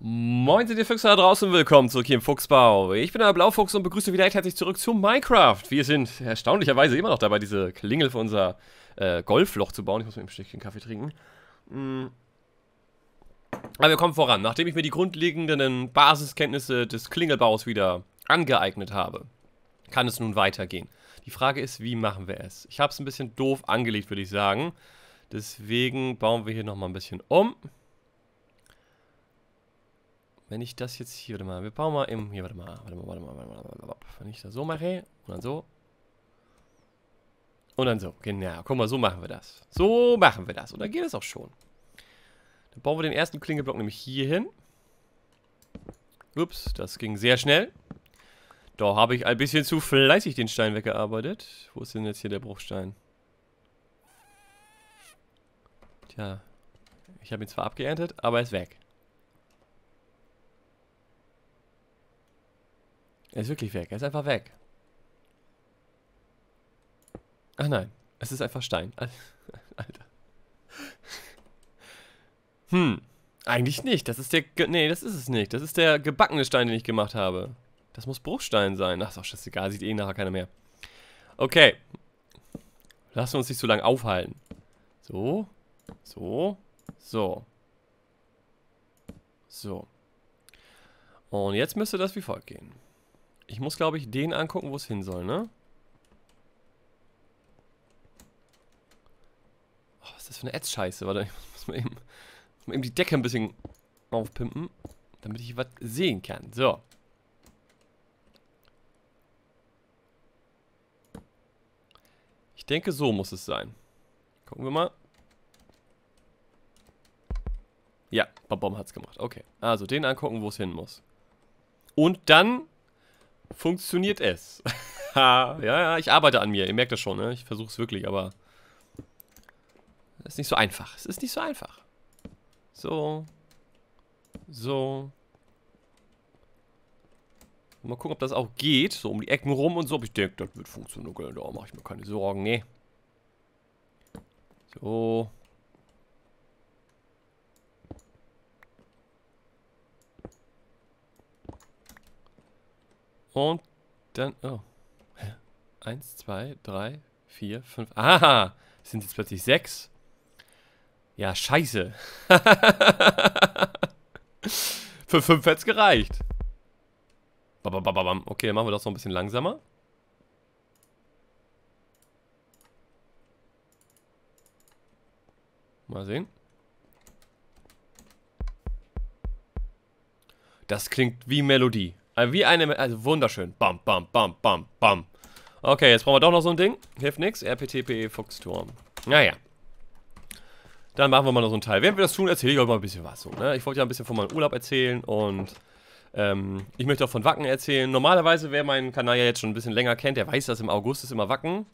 Moin sind ihr Füchse da draußen, willkommen zurück hier im Fuchsbau. Ich bin der Blaufuchs und begrüße wieder recht herzlich zurück zu Minecraft. Wir sind erstaunlicherweise immer noch dabei, diese Klingel für unser äh, Golfloch zu bauen. Ich muss mir eben ein Stückchen Kaffee trinken. Mhm. Aber wir kommen voran, nachdem ich mir die grundlegenden Basiskenntnisse des Klingelbaus wieder angeeignet habe, kann es nun weitergehen. Die Frage ist, wie machen wir es? Ich habe es ein bisschen doof angelegt, würde ich sagen. Deswegen bauen wir hier nochmal ein bisschen um. Wenn ich das jetzt hier, warte mal, wir bauen mal im, hier, warte mal, warte mal, warte mal, warte mal, warte mal, wenn ich das so mache und dann so. Und dann so, genau, guck mal, so machen wir das. So machen wir das und dann geht es auch schon. Dann bauen wir den ersten Klingeblock nämlich hier hin. Ups, das ging sehr schnell. Da habe ich ein bisschen zu fleißig den Stein weggearbeitet. Wo ist denn jetzt hier der Bruchstein? Tja, ich habe ihn zwar abgeerntet, aber er ist weg. Er ist wirklich weg. Er ist einfach weg. Ach nein. Es ist einfach Stein. Alter. Hm. Eigentlich nicht. Das ist der... Ge nee, das ist es nicht. Das ist der gebackene Stein, den ich gemacht habe. Das muss Bruchstein sein. Ach, ist auch scheißegal. Sieht eh nachher keiner mehr. Okay. Lassen wir uns nicht zu lange aufhalten. So. So. So. So. Und jetzt müsste das wie folgt gehen. Ich muss, glaube ich, den angucken, wo es hin soll, ne? Oh, was ist das für eine Ads-Scheiße? Warte, ich muss mal, eben, muss mal eben die Decke ein bisschen aufpimpen, damit ich was sehen kann. So. Ich denke, so muss es sein. Gucken wir mal. Ja, Babom es gemacht. Okay. Also den angucken, wo es hin muss. Und dann funktioniert es. ja, ja, ich arbeite an mir. Ihr merkt das schon, ne? Ich versuche es wirklich, aber... Es ist nicht so einfach. Es ist nicht so einfach. So. So. Mal gucken, ob das auch geht. So um die Ecken rum und so. Aber ich denke, das wird funktionieren. Da mache ich mir keine Sorgen. Nee. So. Und dann, oh. Eins, zwei, drei, vier, fünf. Aha! Sind jetzt plötzlich sechs? Ja, scheiße. Für fünf hätte es gereicht. Babababam. Okay, dann machen wir das noch ein bisschen langsamer. Mal sehen. Das klingt wie Melodie. Also wie eine, also wunderschön. Bam, bam, bam, bam, bam. Okay, jetzt brauchen wir doch noch so ein Ding. Hilft nichts. RPTPE Fuchsturm. Naja. Dann machen wir mal noch so ein Teil. Während wir das tun, erzähle ich euch mal ein bisschen was. So, ne? Ich wollte ja ein bisschen von meinem Urlaub erzählen und ähm, ich möchte auch von Wacken erzählen. Normalerweise, wer meinen Kanal ja jetzt schon ein bisschen länger kennt, der weiß, dass im August ist immer Wacken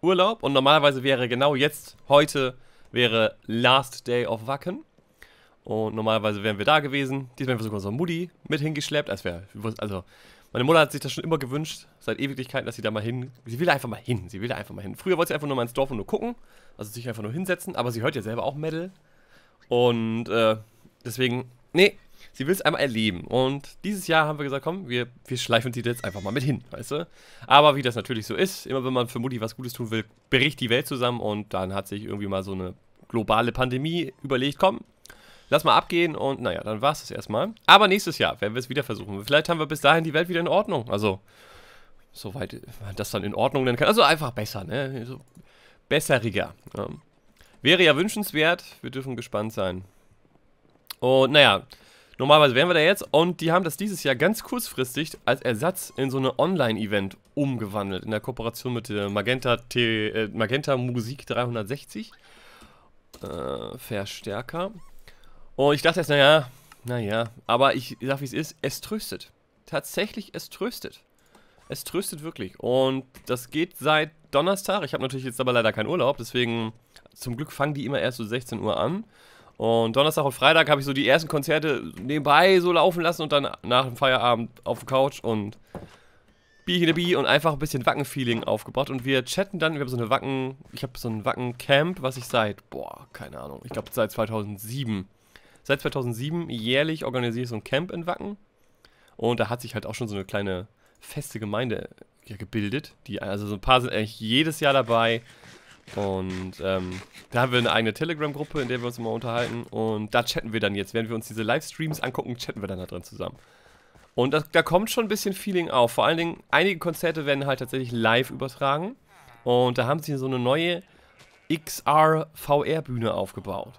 Urlaub und normalerweise wäre genau jetzt, heute, wäre Last Day of Wacken. Und normalerweise wären wir da gewesen. Diesmal haben wir sogar unsere Mutti mit hingeschleppt. Als wär, also, meine Mutter hat sich das schon immer gewünscht, seit Ewigkeiten, dass sie da mal hin. Sie will da einfach mal hin. Sie will einfach mal hin. Früher wollte sie einfach nur mal ins Dorf und nur gucken. Also sich einfach nur hinsetzen. Aber sie hört ja selber auch Metal. Und äh, deswegen, nee, sie will es einmal erleben. Und dieses Jahr haben wir gesagt, komm, wir, wir schleifen sie jetzt einfach mal mit hin, weißt du? Aber wie das natürlich so ist, immer wenn man für Mutti was Gutes tun will, bricht die Welt zusammen. Und dann hat sich irgendwie mal so eine globale Pandemie überlegt, komm, Lass mal abgehen und naja, dann war es das erstmal. Aber nächstes Jahr werden wir es wieder versuchen. Vielleicht haben wir bis dahin die Welt wieder in Ordnung. Also, soweit äh, man das dann in Ordnung nennen kann. Also einfach besser, ne? So also besseriger. Ähm, wäre ja wünschenswert. Wir dürfen gespannt sein. Und naja, normalerweise wären wir da jetzt. Und die haben das dieses Jahr ganz kurzfristig als Ersatz in so eine Online-Event umgewandelt. In der Kooperation mit äh, Magenta, T, äh, Magenta Musik 360. Äh, Verstärker. Und ich dachte erst, naja, naja, aber ich sag wie es ist, es tröstet. Tatsächlich, es tröstet. Es tröstet wirklich. Und das geht seit Donnerstag. Ich habe natürlich jetzt aber leider keinen Urlaub, deswegen zum Glück fangen die immer erst so 16 Uhr an. Und Donnerstag und Freitag habe ich so die ersten Konzerte nebenbei so laufen lassen und dann nach dem Feierabend auf der Couch und Bierchen Bee und einfach ein bisschen Wacken-Feeling aufgebaut. Und wir chatten dann, wir haben so eine Wacken, ich habe so ein Wacken-Camp, was ich seit, boah, keine Ahnung, ich glaube seit 2007 seit 2007 jährlich organisiere ich so ein Camp in Wacken. Und da hat sich halt auch schon so eine kleine feste Gemeinde ja, gebildet. Die, also so ein paar sind eigentlich jedes Jahr dabei. Und ähm, da haben wir eine eigene Telegram-Gruppe, in der wir uns immer unterhalten. Und da chatten wir dann jetzt. Während wir uns diese Livestreams angucken, chatten wir dann da drin zusammen. Und das, da kommt schon ein bisschen Feeling auf. Vor allen Dingen, einige Konzerte werden halt tatsächlich live übertragen. Und da haben sie so eine neue XR-VR-Bühne aufgebaut.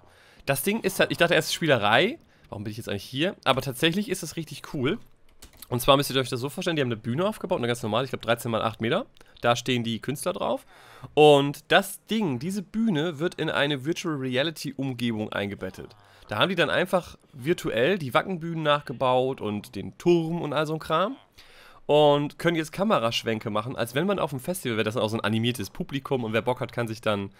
Das Ding ist halt, ich dachte erst Spielerei. Warum bin ich jetzt eigentlich hier? Aber tatsächlich ist das richtig cool. Und zwar müsst ihr euch das so vorstellen, die haben eine Bühne aufgebaut, eine ganz normale, ich glaube 13 mal 8 Meter. Da stehen die Künstler drauf. Und das Ding, diese Bühne, wird in eine Virtual Reality Umgebung eingebettet. Da haben die dann einfach virtuell die Wackenbühnen nachgebaut und den Turm und all so ein Kram. Und können jetzt Kameraschwenke machen, als wenn man auf dem Festival wäre. Das ist auch so ein animiertes Publikum und wer Bock hat, kann sich dann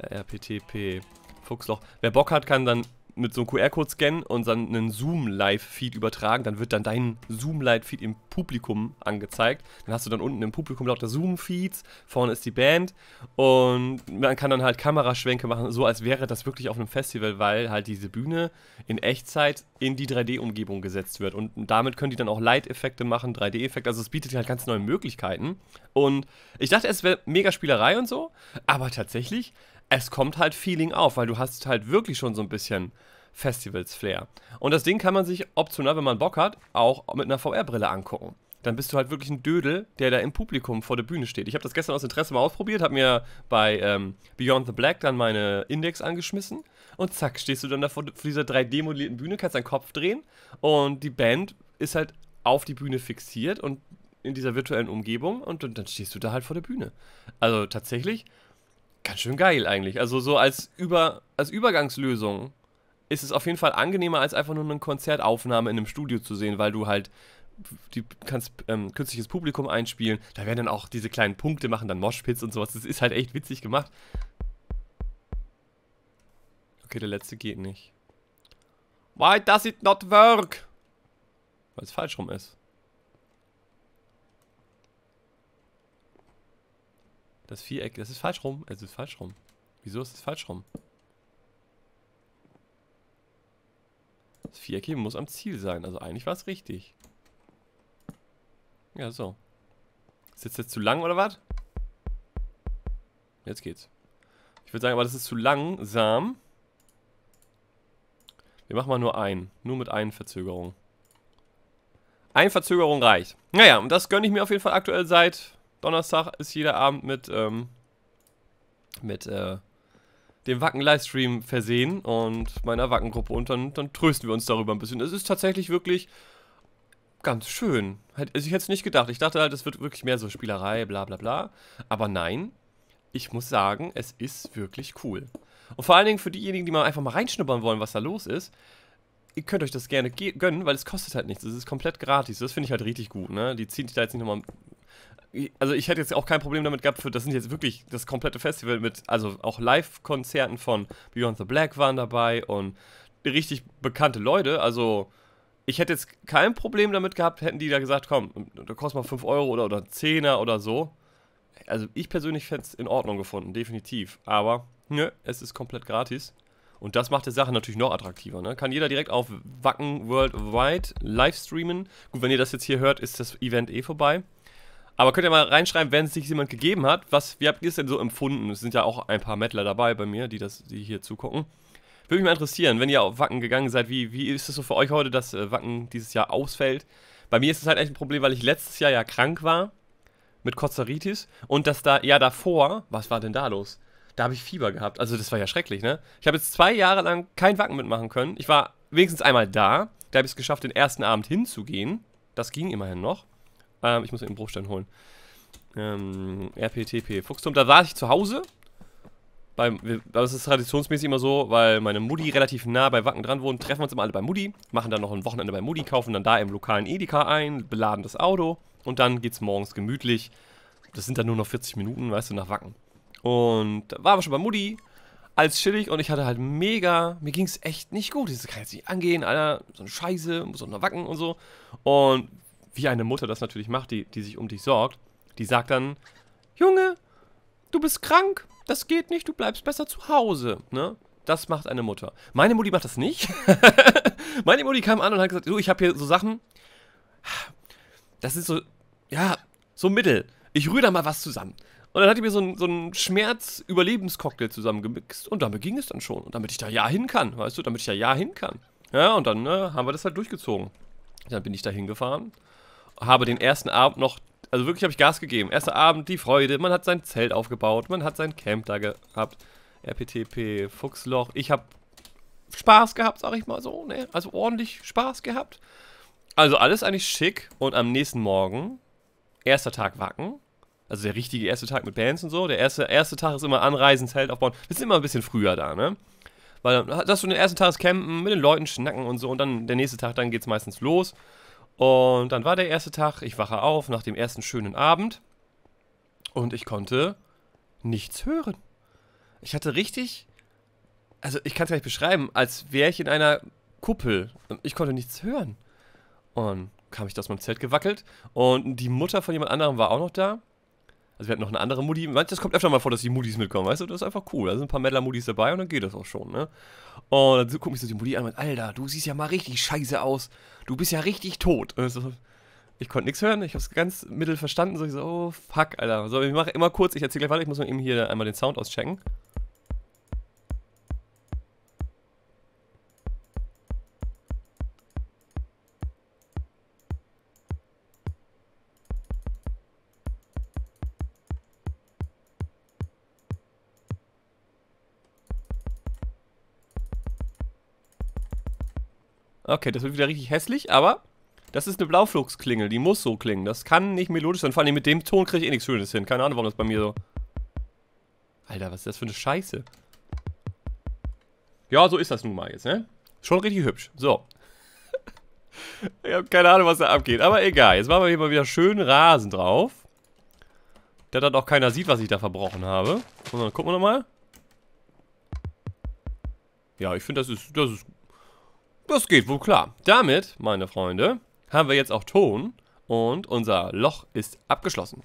äh, RPTP Fuchsloch. Wer Bock hat, kann dann mit so einem QR-Code scannen und dann einen Zoom-Live-Feed übertragen. Dann wird dann dein Zoom-Live-Feed im Publikum angezeigt. Dann hast du dann unten im Publikum lauter Zoom-Feeds, vorne ist die Band und man kann dann halt Kameraschwenke machen, so als wäre das wirklich auf einem Festival, weil halt diese Bühne in Echtzeit in die 3D-Umgebung gesetzt wird. Und damit können die dann auch Light-Effekte machen, 3D-Effekte. Also es bietet halt ganz neue Möglichkeiten. Und ich dachte, es wäre mega Spielerei und so, aber tatsächlich es kommt halt Feeling auf, weil du hast halt wirklich schon so ein bisschen Festivals-Flair. Und das Ding kann man sich optional, wenn man Bock hat, auch mit einer VR-Brille angucken. Dann bist du halt wirklich ein Dödel, der da im Publikum vor der Bühne steht. Ich habe das gestern aus Interesse mal ausprobiert, habe mir bei ähm, Beyond the Black dann meine Index angeschmissen und zack, stehst du dann da vor, dieser 3D-modellierten Bühne, kannst deinen Kopf drehen und die Band ist halt auf die Bühne fixiert und in dieser virtuellen Umgebung und, und dann stehst du da halt vor der Bühne. Also tatsächlich ganz schön geil eigentlich. Also so als, Über, als Übergangslösung ist es auf jeden Fall angenehmer, als einfach nur eine Konzertaufnahme in einem Studio zu sehen, weil du halt die kannst ähm, künstliches Publikum einspielen. Da werden dann auch diese kleinen Punkte machen, dann Moshpits und sowas. Das ist halt echt witzig gemacht. Okay, der letzte geht nicht. Why does it not work? Weil es falsch rum ist. Das Viereck, das ist falsch rum. Es ist falsch rum. Wieso ist es falsch rum? Das Viereck hier muss am Ziel sein. Also eigentlich war es richtig. Ja, so. Ist jetzt, jetzt zu lang oder was? Jetzt geht's. Ich würde sagen, aber das ist zu langsam. Wir machen mal nur einen. Nur mit einer Verzögerung. Eine Verzögerung reicht. Naja, und das gönne ich mir auf jeden Fall aktuell seit Donnerstag ist jeder Abend mit, ähm, mit äh, dem Wacken-Livestream versehen und meiner Wackengruppe und dann, dann trösten wir uns darüber ein bisschen. Es ist tatsächlich wirklich ganz schön. Also ich hätte es nicht gedacht. Ich dachte halt, es wird wirklich mehr so Spielerei, bla bla bla. Aber nein, ich muss sagen, es ist wirklich cool. Und vor allen Dingen für diejenigen, die mal einfach mal reinschnuppern wollen, was da los ist, ihr könnt euch das gerne gönnen, weil es kostet halt nichts. Es ist komplett gratis. Das finde ich halt richtig gut, ne? Die ziehen sich da jetzt nicht nochmal also ich hätte jetzt auch kein Problem damit gehabt, für, das sind jetzt wirklich das komplette Festival mit, also auch Live-Konzerten von Beyond the Black waren dabei und richtig bekannte Leute, also ich hätte jetzt kein Problem damit gehabt, hätten die da gesagt, komm, da kostet mal 5 Euro oder, oder 10er oder so. Also ich persönlich fände es in Ordnung gefunden, definitiv. Aber, nö, ne, es ist komplett gratis. Und das macht die Sache natürlich noch attraktiver. Ne? Kann jeder direkt auf Wacken Worldwide live streamen. Gut, wenn ihr das jetzt hier hört, ist das Event eh vorbei. Aber könnt ihr mal reinschreiben, wenn es sich jemand gegeben hat, was, wie habt ihr es denn so empfunden? Es sind ja auch ein paar Mettler dabei bei mir, die das, die hier zugucken. Würde mich mal interessieren, wenn ihr auf Wacken gegangen seid, wie, wie ist es so für euch heute, dass äh, Wacken dieses Jahr ausfällt? Bei mir ist es halt echt ein Problem, weil ich letztes Jahr ja krank war mit Kozeritis und das da, ja davor, was war denn da los? Da habe ich Fieber gehabt. Also das war ja schrecklich, ne? Ich habe jetzt zwei Jahre lang kein Wacken mitmachen können. Ich war wenigstens einmal da. Da habe ich es geschafft, den ersten Abend hinzugehen. Das ging immerhin noch. Ähm, ich muss mir einen Bruchstein holen. Ähm, RPTP, Fuchsturm. Da war ich zu Hause. Beim, das ist traditionsmäßig immer so, weil meine Mutti relativ nah bei Wacken dran wohnt, treffen wir uns immer alle bei Mutti, machen dann noch ein Wochenende bei Mutti, kaufen dann da im lokalen Edeka ein, beladen das Auto und dann geht's morgens gemütlich. Das sind dann nur noch 40 Minuten, weißt du, nach Wacken. Und da waren wir schon bei Mutti, als chillig und ich hatte halt mega, mir ging's echt nicht gut. Das kann jetzt nicht angehen, Alter, so eine Scheiße, muss auch noch wacken und so. Und wie eine Mutter das natürlich macht, die, die sich um dich sorgt, die sagt dann, Junge, du bist krank, das geht nicht, du bleibst besser zu Hause, ne? Das macht eine Mutter. Meine Mutti macht das nicht. Meine Mutti kam an und hat gesagt, du, ich habe hier so Sachen, das ist so, ja, so Mittel. Ich rühre da mal was zusammen. Und dann hat die mir so einen, so einen Schmerz-Überlebenscocktail zusammengemixt und damit ging es dann schon. Und damit ich da ja hin kann, weißt du, damit ich da ja hin kann. Ja, und dann ne, haben wir das halt durchgezogen. Dann bin ich da hingefahren habe den ersten Abend noch, also wirklich habe ich Gas gegeben. Erster Abend, die Freude, man hat sein Zelt aufgebaut, man hat sein Camp da gehabt. RPTP, Fuchsloch. Ich habe Spaß gehabt, sag ich mal so, ne? Also ordentlich Spaß gehabt. Also alles eigentlich schick und am nächsten Morgen, erster Tag Wacken, also der richtige erste Tag mit Bands und so. Der erste, erste Tag ist immer anreisen, Zelt aufbauen. Wir sind immer ein bisschen früher da, ne? Weil dann hast du den ersten Tag campen, mit den Leuten schnacken und so und dann der nächste Tag, dann geht es meistens los. Und dann war der erste Tag, ich wache auf nach dem ersten schönen Abend und ich konnte nichts hören. Ich hatte richtig, also ich kann es gar nicht beschreiben, als wäre ich in einer Kuppel. Ich konnte nichts hören. Und kam ich da aus meinem Zelt gewackelt und die Mutter von jemand anderem war auch noch da. Also wir hatten noch eine andere Moody. Manches kommt öfter mal vor, dass die Moody's mitkommen, weißt du? Das ist einfach cool. Da sind ein paar Meddler Moody's dabei und dann geht das auch schon, ne? Und dann guckt mich so die Moody an und meint, Alter, du siehst ja mal richtig scheiße aus. Du bist ja richtig tot. Und so, ich konnte nichts hören, ich hab's ganz mittel verstanden. So, ich so, oh fuck, Alter. So, ich mache immer kurz, ich erzähle gleich weiter, ich muss mal eben hier einmal den Sound auschecken. Okay, das wird wieder richtig hässlich, aber das ist eine Blauflugsklingel. Die muss so klingen. Das kann nicht melodisch sein. Vor allem mit dem Ton kriege ich eh nichts Schönes hin. Keine Ahnung, warum das bei mir so... Alter, was ist das für eine Scheiße? Ja, so ist das nun mal jetzt, ne? Schon richtig hübsch. So. ich habe keine Ahnung, was da abgeht. Aber egal. Jetzt machen wir hier mal wieder schön Rasen drauf. Da dann auch keiner sieht, was ich da verbrochen habe. Und dann gucken wir nochmal. Ja, ich finde, das ist, das ist das geht wohl klar. Damit, meine Freunde, haben wir jetzt auch Ton und unser Loch ist abgeschlossen.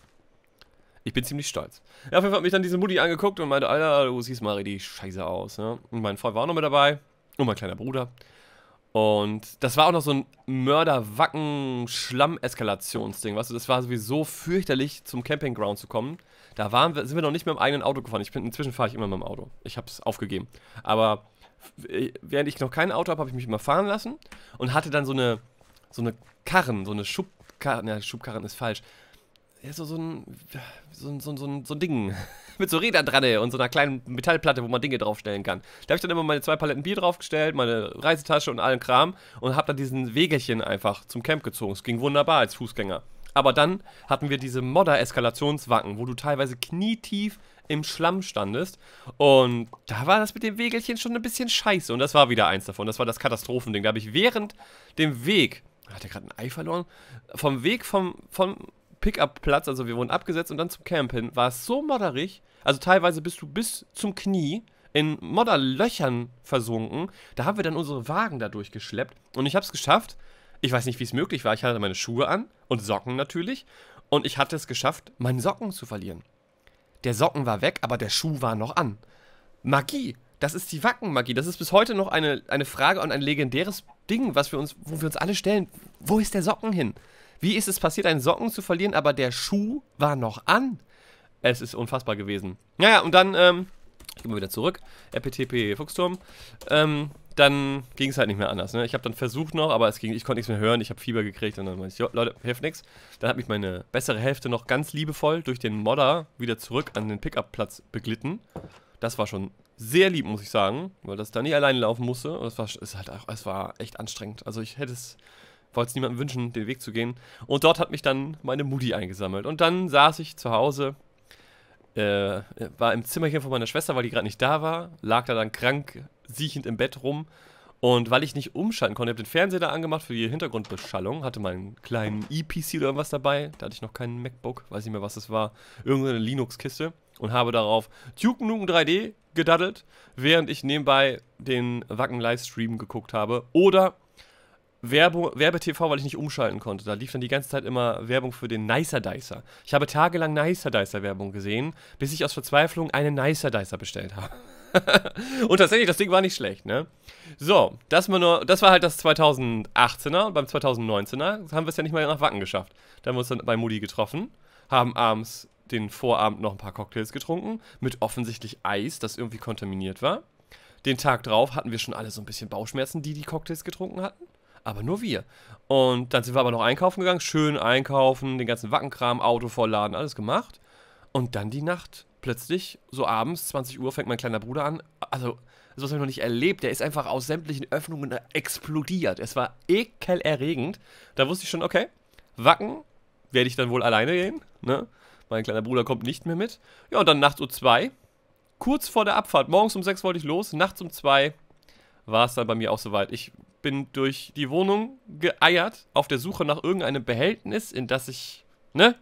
Ich bin ziemlich stolz. Ja, auf jeden Fall hat mich dann diese Mutti angeguckt und meinte, Alter, du siehst mal richtig scheiße aus. Ne? Und mein Freund war auch noch mit dabei. Und mein kleiner Bruder. Und das war auch noch so ein Mörder-Wacken-Schlamm-Eskalationsding, weißt du? Das war sowieso fürchterlich, zum Campingground zu kommen. Da waren wir, sind wir noch nicht mit dem eigenen Auto gefahren. Ich bin, inzwischen fahre ich immer mit dem Auto. Ich habe es aufgegeben. Aber während ich noch kein Auto habe, habe ich mich immer fahren lassen und hatte dann so eine, so eine Karren, so eine Schubkarren, ja, Schubkarren ist falsch. Ja, so, so, ein, so, ein, so, ein, so ein Ding mit so Rädern dran und so einer kleinen Metallplatte, wo man Dinge draufstellen kann. Da habe ich dann immer meine zwei Paletten Bier draufgestellt, meine Reisetasche und allen Kram und habe dann diesen Wegelchen einfach zum Camp gezogen. Es ging wunderbar als Fußgänger. Aber dann hatten wir diese Modder-Eskalationswacken, wo du teilweise knietief im Schlamm standest. Und da war das mit dem Wegelchen schon ein bisschen scheiße. Und das war wieder eins davon. Das war das Katastrophending. Da habe ich während dem Weg, hat er gerade ein Ei verloren, vom Weg vom, vom Pickup-Platz, also wir wurden abgesetzt und dann zum Camp hin, war es so modderig. Also teilweise bist du bis zum Knie in Modderlöchern versunken. Da haben wir dann unsere Wagen da durchgeschleppt. Und ich habe es geschafft. Ich weiß nicht, wie es möglich war. Ich hatte meine Schuhe an und Socken natürlich. Und ich hatte es geschafft, meine Socken zu verlieren. Der Socken war weg, aber der Schuh war noch an. Magie. Das ist die Wackenmagie. Das ist bis heute noch eine, eine Frage und ein legendäres Ding, was wir uns, wo wir uns alle stellen. Wo ist der Socken hin? Wie ist es passiert, einen Socken zu verlieren, aber der Schuh war noch an? Es ist unfassbar gewesen. Naja, und dann, ähm, ich gehe mal wieder zurück. RPTP Fuchsturm. Ähm, dann ging es halt nicht mehr anders. Ne? Ich habe dann versucht noch, aber es ging, ich konnte nichts mehr hören, ich habe Fieber gekriegt und dann meinte ich, jo, Leute, hilft nichts. Dann hat mich meine bessere Hälfte noch ganz liebevoll durch den Modder wieder zurück an den Pickup-Platz beglitten. Das war schon sehr lieb, muss ich sagen, weil das da nicht alleine laufen musste. Und es war, halt war echt anstrengend. Also ich hätte es, wollte es niemandem wünschen, den Weg zu gehen. Und dort hat mich dann meine Moody eingesammelt. Und dann saß ich zu Hause äh, war im Zimmerchen von meiner Schwester, weil die gerade nicht da war, lag da dann krank siechend im Bett rum. Und weil ich nicht umschalten konnte, ich habe den Fernseher da angemacht für die Hintergrundbeschallung, hatte meinen kleinen EPC oder irgendwas dabei. Da hatte ich noch keinen MacBook, weiß nicht mehr, was es war. Irgendeine Linux-Kiste. Und habe darauf Duke Nukem 3D gedaddelt, während ich nebenbei den Wacken-Livestream geguckt habe. Oder Werbung, Werbe-TV, weil ich nicht umschalten konnte. Da lief dann die ganze Zeit immer Werbung für den Nicer Dicer. Ich habe tagelang Nicer Dicer Werbung gesehen, bis ich aus Verzweiflung einen Nicer Dicer bestellt habe. und tatsächlich, das Ding war nicht schlecht, ne? So, das, nur, das war halt das 2018er und beim 2019er haben wir es ja nicht mal nach Wacken geschafft. Da haben wir uns dann bei Moody getroffen, haben abends den Vorabend noch ein paar Cocktails getrunken, mit offensichtlich Eis, das irgendwie kontaminiert war. Den Tag drauf hatten wir schon alle so ein bisschen Bauchschmerzen, die die Cocktails getrunken hatten. Aber nur wir. Und dann sind wir aber noch einkaufen gegangen, schön einkaufen, den ganzen Wackenkram, Auto vollladen, alles gemacht. Und dann die Nacht plötzlich, so abends, 20 Uhr, fängt mein kleiner Bruder an. Also, sowas habe ich noch nicht erlebt. Der ist einfach aus sämtlichen Öffnungen explodiert. Es war ekelerregend. Da wusste ich schon, okay, Wacken werde ich dann wohl alleine gehen. Ne? Mein kleiner Bruder kommt nicht mehr mit. Ja, und dann nachts um zwei, kurz vor der Abfahrt, morgens um sechs wollte ich los, nachts um zwei war es dann bei mir auch soweit. Ich bin durch die Wohnung geeiert, auf der Suche nach irgendeinem Behältnis, in das ich, ne,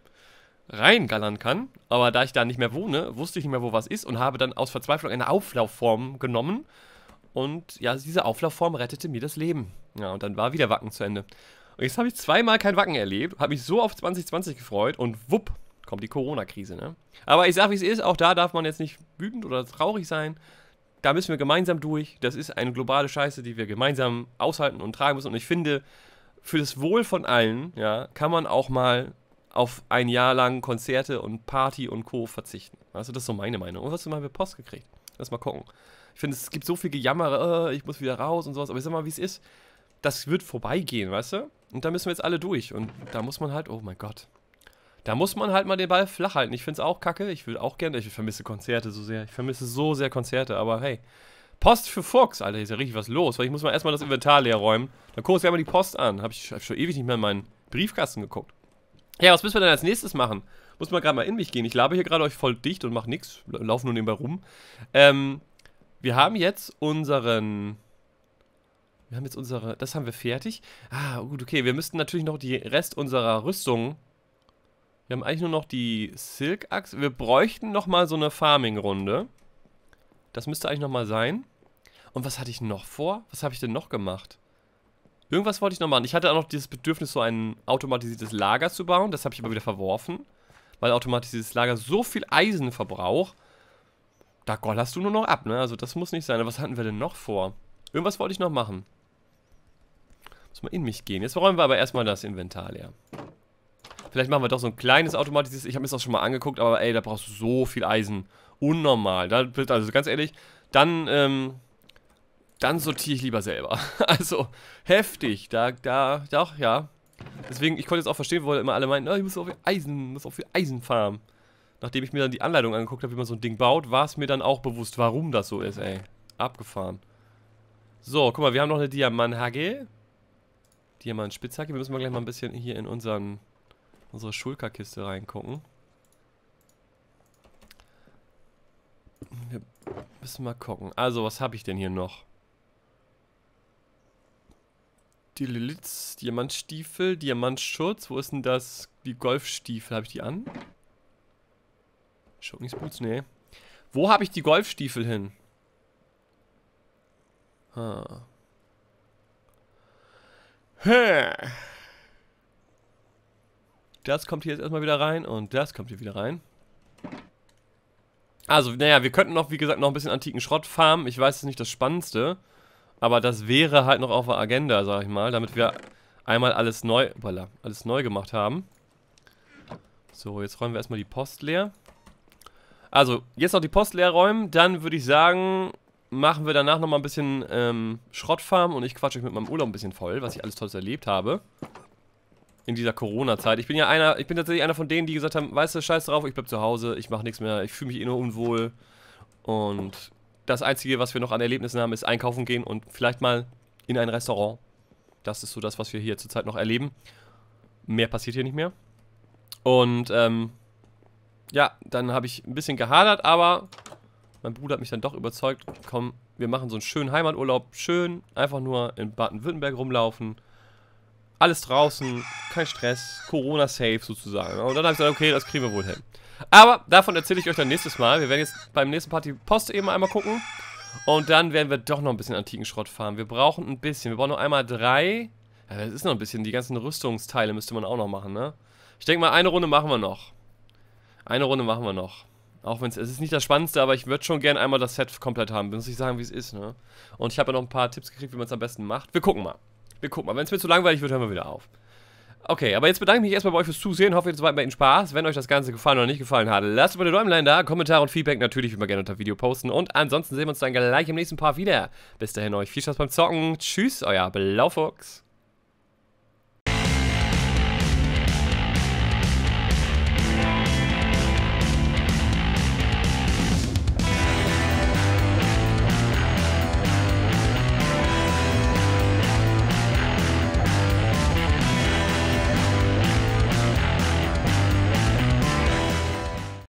reingallern kann. Aber da ich da nicht mehr wohne, wusste ich nicht mehr, wo was ist und habe dann aus Verzweiflung eine Auflaufform genommen. Und ja, diese Auflaufform rettete mir das Leben. Ja, und dann war wieder Wacken zu Ende. Und jetzt habe ich zweimal kein Wacken erlebt, habe mich so auf 2020 gefreut und wupp, kommt die Corona-Krise, ne? Aber ich sage, wie es ist, auch da darf man jetzt nicht wütend oder traurig sein. Da müssen wir gemeinsam durch. Das ist eine globale Scheiße, die wir gemeinsam aushalten und tragen müssen. Und ich finde, für das Wohl von allen, ja, kann man auch mal auf ein Jahr lang Konzerte und Party und Co. verzichten. Also das ist so meine Meinung. Und was du mal Post gekriegt? Lass mal gucken. Ich finde, es gibt so viel Gejammer, äh, ich muss wieder raus und sowas. Aber ich sag mal, wie es ist. Das wird vorbeigehen, weißt du? Und da müssen wir jetzt alle durch. Und da muss man halt, oh mein Gott. Da muss man halt mal den Ball flach halten. Ich finde es auch kacke. Ich will auch gerne, ich vermisse Konzerte so sehr. Ich vermisse so sehr Konzerte. Aber hey, Post für Fuchs. Alter, hier ist ja richtig was los. Weil ich muss mal erstmal das Inventar leer räumen. Dann gucke ich mir mal die Post an. Habe ich hab schon ewig nicht mehr in meinen Briefkasten geguckt. Ja, was müssen wir denn als nächstes machen? Muss man gerade mal in mich gehen. Ich labe hier gerade euch voll dicht und mache nichts. Laufe nur nebenbei rum. Ähm, wir haben jetzt unseren... Wir haben jetzt unsere... Das haben wir fertig. Ah, gut, okay. Wir müssten natürlich noch die Rest unserer Rüstung... Wir haben eigentlich nur noch die Silk-Axt. Wir bräuchten nochmal so eine Farming-Runde. Das müsste eigentlich nochmal sein. Und was hatte ich noch vor? Was habe ich denn noch gemacht? Irgendwas wollte ich noch machen. Ich hatte auch noch dieses Bedürfnis, so ein automatisiertes Lager zu bauen. Das habe ich aber wieder verworfen. Weil automatisiertes Lager so viel Eisen verbraucht. Da gollerst du nur noch ab, ne? Also das muss nicht sein. Aber was hatten wir denn noch vor? Irgendwas wollte ich noch machen. Muss mal in mich gehen. Jetzt räumen wir aber erstmal das Inventar leer. Vielleicht machen wir doch so ein kleines automatisiertes. Ich habe mir das auch schon mal angeguckt, aber ey, da brauchst du so viel Eisen. Unnormal. Da, also ganz ehrlich, dann, ähm, dann sortiere ich lieber selber. Also, heftig. Da, da, doch, ja. Deswegen, ich konnte jetzt auch verstehen, wo immer alle meinten, oh, ich muss auf Eisen, muss auf Eisen farmen. Nachdem ich mir dann die Anleitung angeguckt habe, wie man so ein Ding baut, war es mir dann auch bewusst, warum das so ist, ey. Abgefahren. So, guck mal, wir haben noch eine Diamant-Hagge. Wir müssen mal gleich mal ein bisschen hier in unseren, unsere Schulkerkiste reingucken. Wir müssen mal gucken. Also, was habe ich denn hier noch? Die Liliths, Diamantstiefel, Diamantschutz. Wo ist denn das? Die Golfstiefel, habe ich die an? Schurkensboots? Nee. Wo habe ich die Golfstiefel hin? Ah. Hä? Das kommt hier jetzt erstmal wieder rein und das kommt hier wieder rein. Also, naja, wir könnten noch, wie gesagt, noch ein bisschen antiken Schrott farmen. Ich weiß, das ist nicht das Spannendste. Aber das wäre halt noch auf der Agenda, sag ich mal, damit wir einmal alles neu, voilà, alles neu gemacht haben. So, jetzt räumen wir erstmal die Post leer. Also, jetzt noch die Post leer räumen, dann würde ich sagen, machen wir danach nochmal ein bisschen ähm, Schrottfarm und ich quatsche euch mit meinem Urlaub ein bisschen voll, was ich alles Tolles erlebt habe. In dieser Corona-Zeit. Ich bin ja einer, ich bin tatsächlich einer von denen, die gesagt haben, weißt du, scheiß drauf, ich bleib zu Hause, ich mache nichts mehr, ich fühle mich eh nur unwohl. Und das Einzige, was wir noch an Erlebnissen haben, ist einkaufen gehen und vielleicht mal in ein Restaurant. Das ist so das, was wir hier zurzeit noch erleben. Mehr passiert hier nicht mehr. Und ähm, ja, dann habe ich ein bisschen gehadert, aber mein Bruder hat mich dann doch überzeugt, komm, wir machen so einen schönen Heimaturlaub, schön einfach nur in Baden-Württemberg rumlaufen. Alles draußen, kein Stress, Corona-safe sozusagen. Und dann habe ich gesagt, okay, das kriegen wir wohl hin. Aber davon erzähle ich euch dann nächstes Mal. Wir werden jetzt beim nächsten Part die Post eben einmal gucken. Und dann werden wir doch noch ein bisschen antiken Schrott fahren. Wir brauchen ein bisschen. Wir brauchen noch einmal drei. Ja, das ist noch ein bisschen. Die ganzen Rüstungsteile müsste man auch noch machen, ne? Ich denke mal, eine Runde machen wir noch. Eine Runde machen wir noch. Auch wenn es ist nicht das Spannendste, aber ich würde schon gerne einmal das Set komplett haben. Muss ich sagen, wie es ist, ne? Und ich habe ja noch ein paar Tipps gekriegt, wie man es am besten macht. Wir gucken mal. Wir gucken mal. Wenn es mir zu langweilig wird, hören wir wieder auf. Okay, aber jetzt bedanke ich mich erstmal bei euch fürs Zusehen. Hoffe, es war bei Spaß. Wenn euch das Ganze gefallen oder nicht gefallen hat, lasst mir den Däumlein da. Kommentare und Feedback natürlich immer gerne unter Video posten. Und ansonsten sehen wir uns dann gleich im nächsten Part wieder. Bis dahin euch viel Spaß beim Zocken. Tschüss, euer Blaufuchs.